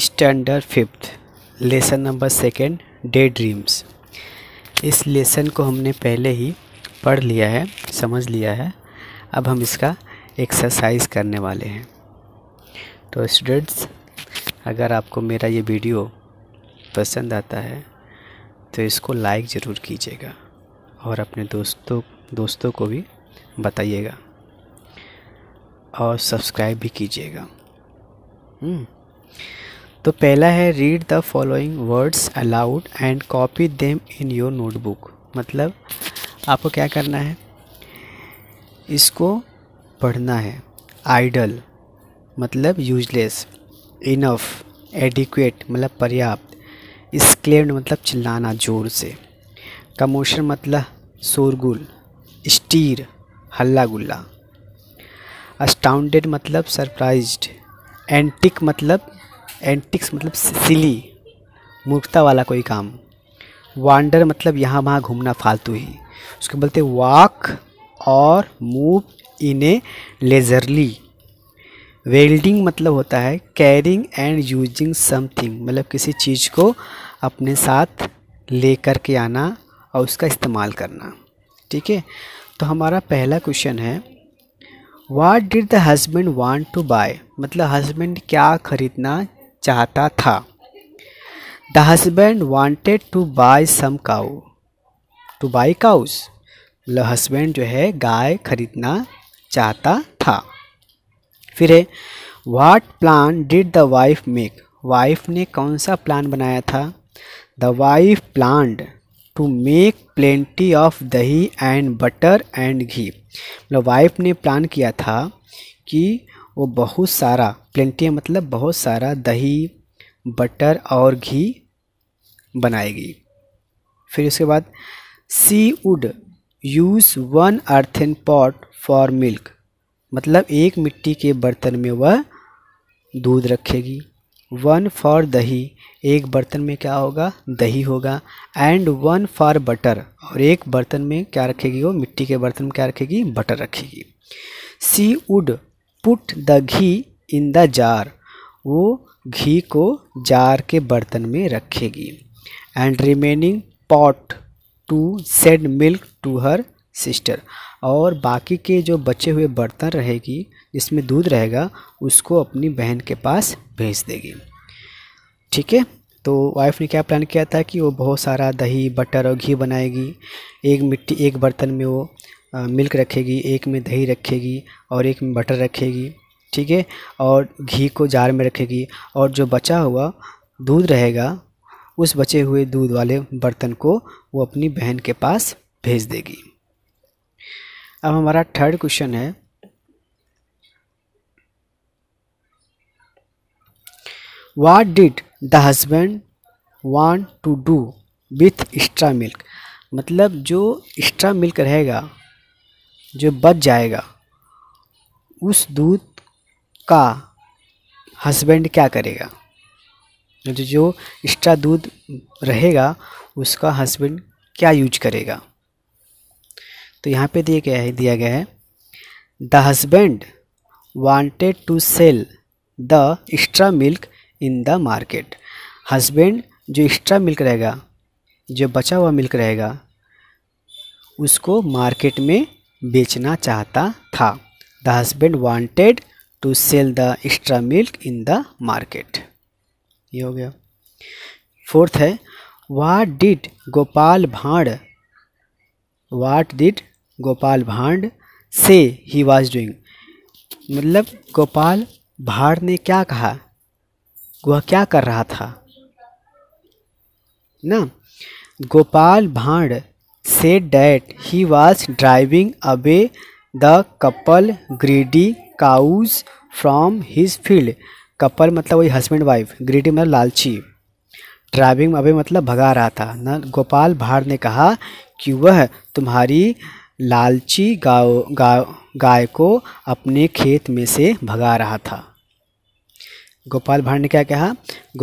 Standard fifth lesson number second day dreams इस lesson को हमने पहले ही पढ़ लिया है समझ लिया है अब हम इसका एक्सरसाइज करने वाले हैं तो स्टूडेंट्स अगर आपको मेरा ये वीडियो पसंद आता है तो इसको लाइक ज़रूर कीजिएगा और अपने दोस्तों दोस्तों को भी बताइएगा और सब्सक्राइब भी कीजिएगा हम्म। तो पहला है read the following words aloud and copy them in your notebook मतलब आपको क्या करना है इसको पढ़ना है आइडल मतलब यूजलेस इनफ एडिक्वेट मतलब पर्याप्त स्क्लेम्ड मतलब चिल्लाना ज़ोर से कमोशन मतलब शोरगुल स्टीर हल्ला गुल्ला अस्टाउंडेड मतलब सरप्राइज्ड एंटिक मतलब एंटिक्स मतलब सिली मूर्खता वाला कोई काम वांडर मतलब यहाँ वहाँ घूमना फालतू ही उसको बोलते वॉक और move in a leisurely welding मतलब होता है कैरिंग एंड यूजिंग समथिंग मतलब किसी चीज़ को अपने साथ ले कर के आना और उसका इस्तेमाल करना ठीक है तो हमारा पहला क्वेश्चन है what did the husband want to buy मतलब हस्बैंड क्या ख़रीदना चाहता था the husband wanted to buy some cow to buy cows मतलब हस्बैंड जो है गाय खरीदना चाहता था फिर है what plan did the wife make wife ने कौन सा प्लान बनाया था the wife planned to make plenty of dahi and butter and ghee मतलब वाइफ ने प्लान किया था कि वो बहुत सारा प्लेंटी मतलब बहुत सारा दही बटर और घी बनाएगी फिर उसके बाद she would use one earthen pot for milk मतलब एक मिट्टी के बर्तन में वह दूध रखेगी वन फॉर दही एक बर्तन में क्या होगा दही होगा एंड वन फॉर बटर और एक बर्तन में क्या रखेगी वो मिट्टी के बर्तन में क्या रखेगी बटर रखेगी she would put the ghee in the jar वो घी को जार के बर्तन में रखेगी and remaining pot to said milk to her sister और बाकी के जो बचे हुए बर्तन रहेगी जिसमें दूध रहेगा उसको अपनी बहन के पास भेज देगी ठीक है तो वाइफ ने क्या प्लान किया था कि वो बहुत सारा दही बटर और घी बनाएगी एक मिट्टी एक बर्तन में वो मिल्क रखेगी एक में दही रखेगी और एक में बटर रखेगी ठीक है और घी को जार में रखेगी और जो बचा हुआ दूध रहेगा उस बचे हुए दूध वाले बर्तन को वो अपनी बहन के पास भेज देगी अब हमारा थर्ड क्वेश्चन है what did the husband want to do with extra milk मतलब जो एक्स्ट्रा मिल्क रहेगा जो बच जाएगा उस दूध का हस्बैंड क्या करेगा जो जो एक्स्ट्रा दूध रहेगा उसका हस्बैंड क्या यूज करेगा तो यहाँ पे दिया गया है दिया गया है the husband wanted to sell the extra milk in the market हस्बैंड जो एक्स्ट्रा मिल्क रहेगा जो बचा हुआ मिल्क रहेगा उसको मार्केट में बेचना चाहता था the husband wanted to sell the extra milk in the market ये हो गया फोर्थ है वाट डिड गोपाल भांड वाट डिड गोपाल भांड से ही वॉज डूइंग मतलब गोपाल भाड़ ने क्या कहा वह क्या कर रहा था ना Gopal Bhand said that he was driving away the couple greedy cows from his field couple मतलब वही हस्बैंड वाइफ ग्रीडी मतलब लालची ड्राइविंग अवे मतलब भगा रहा था न गोपाल भाड़ ने कहा कि वह तुम्हारी लालची गाओ गाय गाय को अपने खेत में से भगा रहा था गोपाल भाड़ ने क्या कहा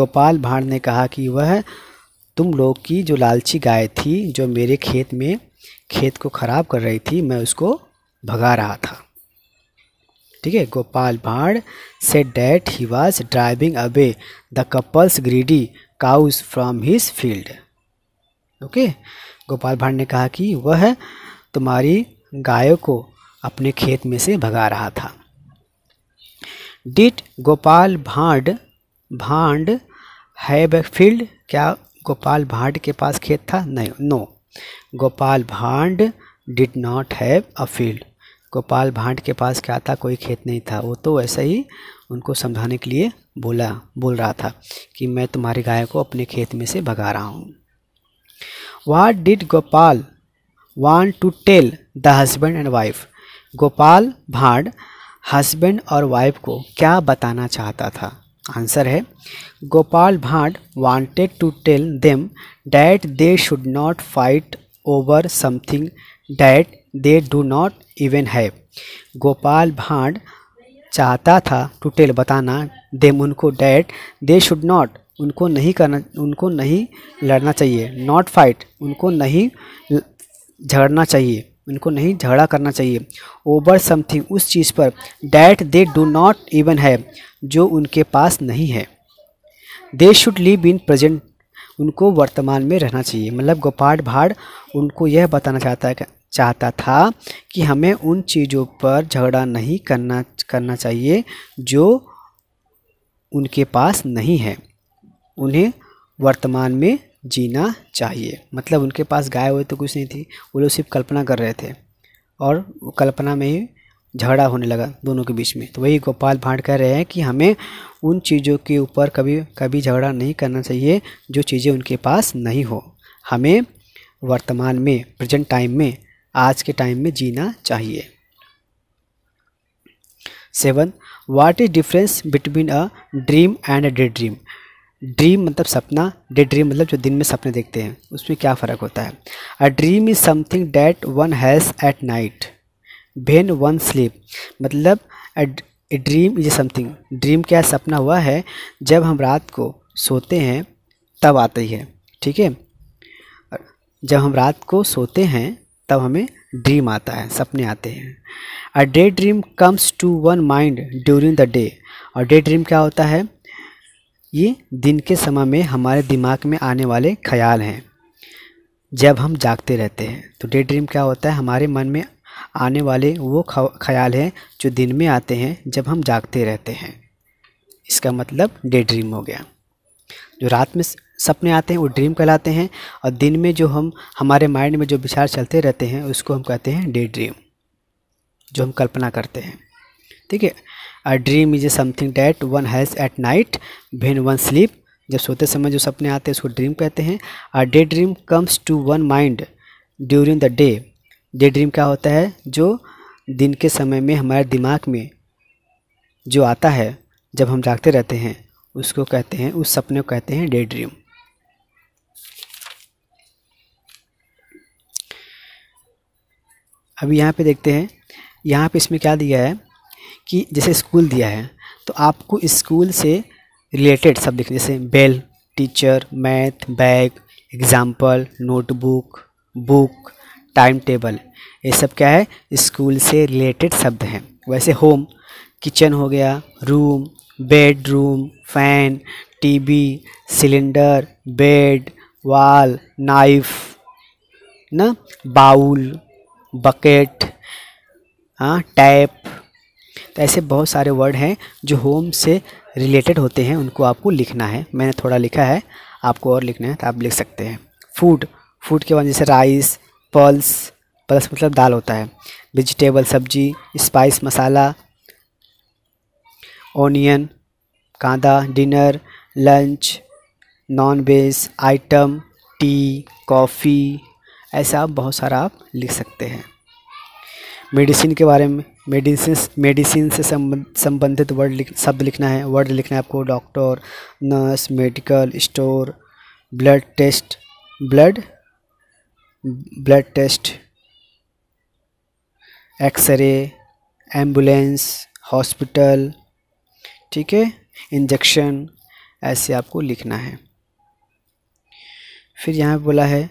गोपाल भाड़ ने कहा कि वह तुम लोग की जो लालची गाय थी जो मेरे खेत में खेत को खराब कर रही थी मैं उसको भगा रहा था ठीक है Gopal Bhar said that he was driving away the couples greedy cows from his field okay Gopal Bhar ने कहा कि वह तुम्हारी गायों को अपने खेत में से भगा रहा था डिट गोपाल भांड भांड हैव ए फील्ड क्या गोपाल भांड के पास खेत था नहीं no Gopal Bhand did not have a field Gopal Bhand के पास क्या था कोई खेत नहीं था वो तो वैसे ही उनको समझाने के लिए बोला बोल रहा था कि मैं तुम्हारी गाय को अपने खेत में से भगा रहा हूँ what did Gopal want to tell the husband and wife Gopal Bhand husband और वाइफ को क्या बताना चाहता था आंसर है Gopal Bhand wanted to tell them that they should not fight over something that they do not even have Gopal Bhand चाहता था टू टेल बताना देम उनको डैट दे शुड नॉट उनको नहीं करना उनको नहीं लड़ना चाहिए नॉट फाइट उनको नहीं झगड़ना चाहिए उनको नहीं झगड़ा करना चाहिए ओवर समथिंग उस चीज़ पर that they do not even है जो उनके पास नहीं है they should live in present उनको वर्तमान में रहना चाहिए मतलब गोपाल भाड़ उनको यह बताना चाहता है चाहता था कि हमें उन चीज़ों पर झगड़ा नहीं करना करना चाहिए जो उनके पास नहीं है उन्हें वर्तमान में जीना चाहिए मतलब उनके पास गाय हुए तो कुछ नहीं थी वो लोग सिर्फ कल्पना कर रहे थे और कल्पना में ही झगड़ा होने लगा दोनों के बीच में तो वही गोपाल भांड कह रहे हैं कि हमें उन चीज़ों के ऊपर कभी कभी झगड़ा नहीं करना चाहिए जो चीज़ें उनके पास नहीं हो हमें वर्तमान में प्रेजेंट टाइम में आज के टाइम में जीना चाहिए seven what is difference between a dream and a day dream dream मतलब सपना डे ड्रीम मतलब जो दिन में सपने देखते हैं उसमें क्या फ़र्क होता है a dream is something that one has at night when one sleep मतलब a dream is something dream क्या सपना हुआ है जब हम रात को सोते हैं तब आती है ठीक है जब हम रात को सोते हैं तब हमें ड्रीम आता है सपने आते हैं a day dream comes to one mind during the day और डे ड्रीम क्या होता है ये दिन के समय में हमारे दिमाग में आने वाले ख्याल हैं जब हम जागते रहते हैं तो डे ड्रीम क्या होता है हमारे मन में आने वाले वो ख्याल हैं जो दिन में आते हैं जब हम जागते रहते हैं इसका मतलब डे ड्रीम हो गया जो रात में सपने आते हैं वो ड्रीम कहलाते हैं और दिन में जो हम हमारे माइंड में जो विचार चलते रहते हैं उसको हम कहते हैं डे ड्रीम जो हम कल्पना करते हैं ठीक है a dream is a something that one has at night when one sleep जब सोते समय जो सपने आते हैं उसको ड्रीम कहते हैं a day dream comes to one mind during the day day dream क्या होता है जो दिन के समय में हमारे दिमाग में जो आता है जब हम जागते रहते हैं उसको कहते हैं उस सपने को कहते हैं डे ड्रीम अब यहाँ पे देखते हैं यहाँ पे इसमें क्या दिया है कि जैसे स्कूल दिया है तो आपको स्कूल से रिलेटेड सब लिखने जैसे bell teacher math bag example notebook book time table ये सब क्या है स्कूल से रिलेटेड शब्द हैं वैसे होम किचन हो गया room bedroom fan TV cylinder bed wall knife ना बाउल बकेट हाँ टैप तो ऐसे बहुत सारे वर्ड हैं जो होम से रिलेटेड होते हैं उनको आपको लिखना है मैंने थोड़ा लिखा है आपको और लिखना है तो आप लिख सकते हैं फूड फूड के बाद जैसे राइस पल्स पल्स मतलब दाल होता है वेजिटेबल सब्जी स्पाइस मसाला ओनियन कांदा dinner lunch non veg item tea coffee ऐसा आप बहुत सारा आप लिख सकते हैं मेडिसिन के बारे में मेडिसिन मेडिसिन से संबंधित वर्ड लिख शब्द लिखना है वर्ड लिखना है आपको doctor nurse medical store blood test blood blood test x-ray ambulance hospital ठीक है इंजेक्शन ऐसे आपको लिखना है फिर यहाँ बोला है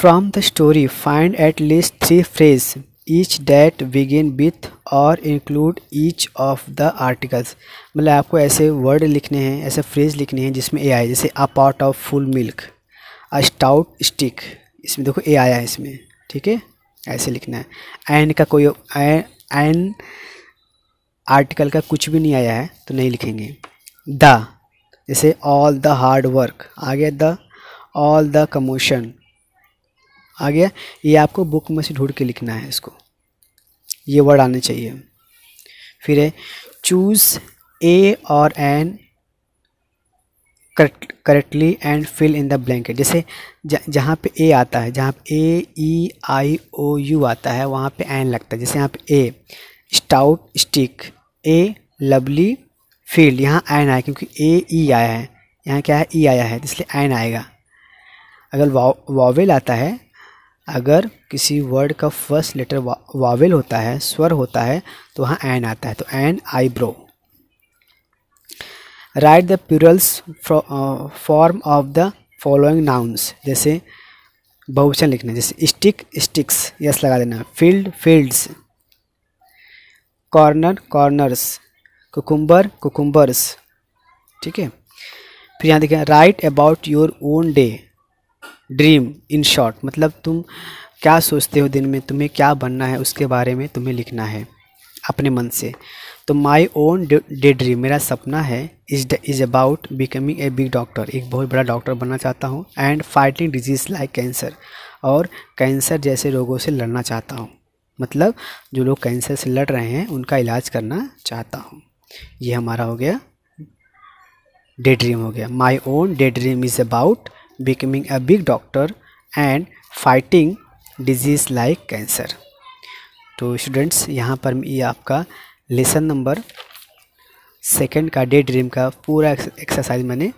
from the story find at least three phrase each that begin with और include each of the articles मतलब आपको ऐसे वर्ड लिखने हैं ऐसे फ्रेज लिखने हैं जिसमें ए आए जैसे a part of full milk a stout stick इसमें देखो ए आया है इसमें ठीक है ऐसे लिखना है एंड का कोई एन आर्टिकल का कुछ भी नहीं आया है तो नहीं लिखेंगे द जैसे ऑल द हार्ड वर्क आ गया द ऑल द कमोशन आ गया ये आपको बुक में से ढूंढ के लिखना है इसको ये वर्ड आने चाहिए फिर है चूज़ ए और an correctly and fill in the blanket जैसे जहाँ पे ए आता है जहाँ पे ए ई आई ओ यू आता है वहाँ पे एन लगता है जैसे यहाँ पे a stout stick a lovely field यहाँ एन आया क्योंकि ए ई e आया है यहाँ क्या है ई e आया है तो इसलिए एन आएगा अगर वॉवेल आता है अगर किसी वर्ड का फर्स्ट लेटर वा, वावेल होता है स्वर होता है तो वहाँ एन आता है तो an eyebrow write the plurals form of the following nouns जैसे बहुवचन लिखना जैसे स्टिक स्टिक्स यस लगा देना field fields corner corners cucumber cucumbers ठीक है फिर यहाँ देखें write about your own day dream in short मतलब तुम क्या सोचते हो दिन में तुम्हें क्या बनना है उसके बारे में तुम्हें लिखना है अपने मन से तो माई ओन डे ड्रीम मेरा सपना है is is about becoming a big doctor एक बहुत बड़ा डॉक्टर बनना चाहता हूँ and fighting disease like cancer और कैंसर जैसे रोगों से लड़ना चाहता हूँ मतलब जो लोग कैंसर से लड़ रहे हैं उनका इलाज करना चाहता हूँ ये हमारा हो गया डे ड्रीम हो गया my own day dream is about becoming a big doctor and fighting disease like cancer तो स्टूडेंट्स यहाँ पर ये आपका लेसन नंबर सेकंड का डे ड्रीम का पूरा एक्सरसाइज मैंने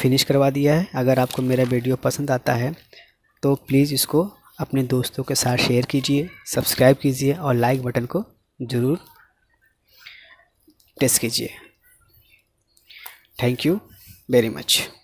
फिनिश करवा दिया है अगर आपको मेरा वीडियो पसंद आता है तो प्लीज़ इसको अपने दोस्तों के साथ शेयर कीजिए सब्सक्राइब कीजिए और लाइक बटन को ज़रूर प्रेस कीजिए थैंक यू वेरी मच